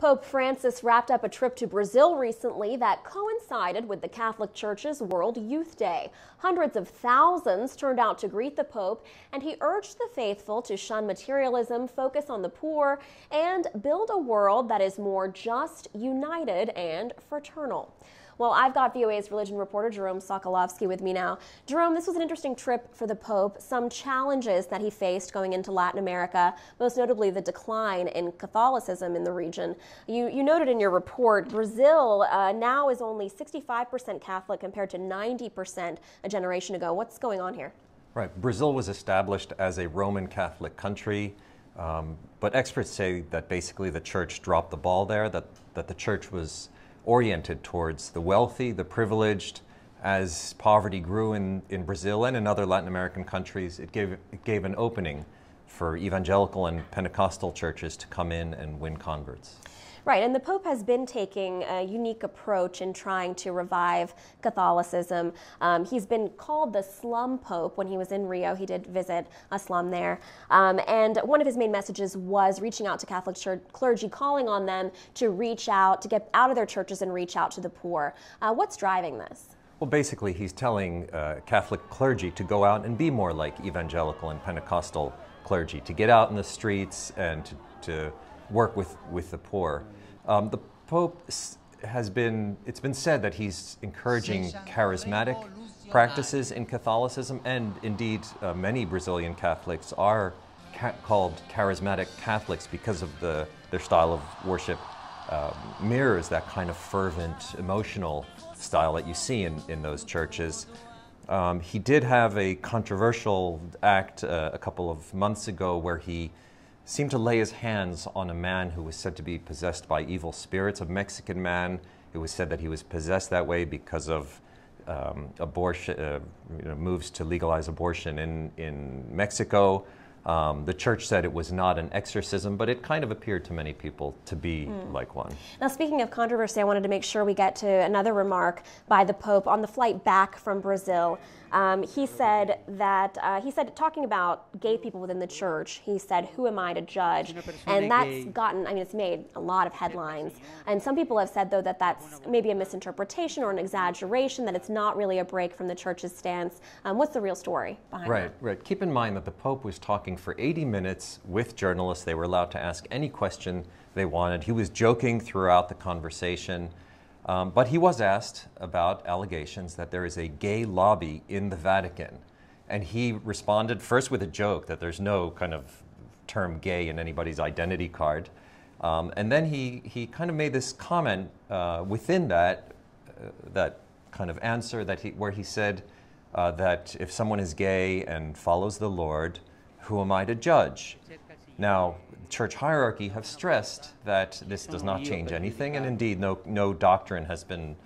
Pope Francis wrapped up a trip to Brazil recently that coincided with the Catholic Church's World Youth Day. Hundreds of thousands turned out to greet the Pope, and he urged the faithful to shun materialism, focus on the poor, and build a world that is more just, united, and fraternal. Well, I've got VOA's religion reporter Jerome Sokolovsky with me now. Jerome, this was an interesting trip for the Pope. Some challenges that he faced going into Latin America, most notably the decline in Catholicism in the region. You, you noted in your report, Brazil uh, now is only 65% Catholic compared to 90% a generation ago. What's going on here? Right. Brazil was established as a Roman Catholic country. Um, but experts say that basically the church dropped the ball there, that, that the church was oriented towards the wealthy, the privileged. As poverty grew in, in Brazil and in other Latin American countries, it gave, it gave an opening for evangelical and Pentecostal churches to come in and win converts. Right, and the Pope has been taking a unique approach in trying to revive Catholicism. Um, he's been called the slum Pope when he was in Rio. He did visit a slum there. Um, and one of his main messages was reaching out to Catholic clergy, calling on them to reach out, to get out of their churches and reach out to the poor. Uh, what's driving this? Well, basically, he's telling uh, Catholic clergy to go out and be more like evangelical and Pentecostal clergy, to get out in the streets and to, to work with, with the poor. Um, the Pope has been, it's been said that he's encouraging charismatic practices in Catholicism, and indeed, uh, many Brazilian Catholics are ca called charismatic Catholics because of the, their style of worship um, mirrors that kind of fervent, emotional style that you see in, in those churches. Um, he did have a controversial act uh, a couple of months ago where he seemed to lay his hands on a man who was said to be possessed by evil spirits, a Mexican man. It was said that he was possessed that way because of um, abortion, uh, you know, moves to legalize abortion in, in Mexico. Um, the church said it was not an exorcism, but it kind of appeared to many people to be mm. like one. Now, speaking of controversy, I wanted to make sure we get to another remark by the Pope on the flight back from Brazil. Um, he said that uh, he said talking about gay people within the church. He said, "Who am I to judge?" And that's gotten. I mean, it's made a lot of headlines. And some people have said though that that's maybe a misinterpretation or an exaggeration. That it's not really a break from the church's stance. Um, what's the real story behind right, that? Right, right. Keep in mind that the Pope was talking talking for 80 minutes with journalists. They were allowed to ask any question they wanted. He was joking throughout the conversation, um, but he was asked about allegations that there is a gay lobby in the Vatican. And he responded first with a joke that there's no kind of term gay in anybody's identity card. Um, and then he, he kind of made this comment uh, within that, uh, that kind of answer that he, where he said uh, that if someone is gay and follows the Lord, who am I to judge? Now, church hierarchy have stressed that this does not change anything, and indeed, no, no doctrine has been,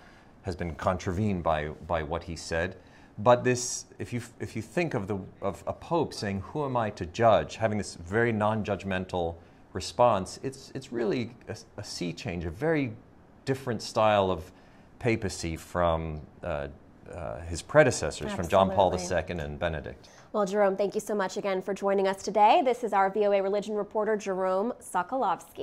has been contravened by, by what he said. But this, if you, if you think of, the, of a pope saying, Who am I to judge? having this very non judgmental response, it's, it's really a, a, sea change, a very different style of papacy from uh, uh, his predecessors Absolutely. from John Paul II and Benedict. Well, Jerome, thank you so much again for joining us today. This is our VOA religion reporter, Jerome Sokolovsky.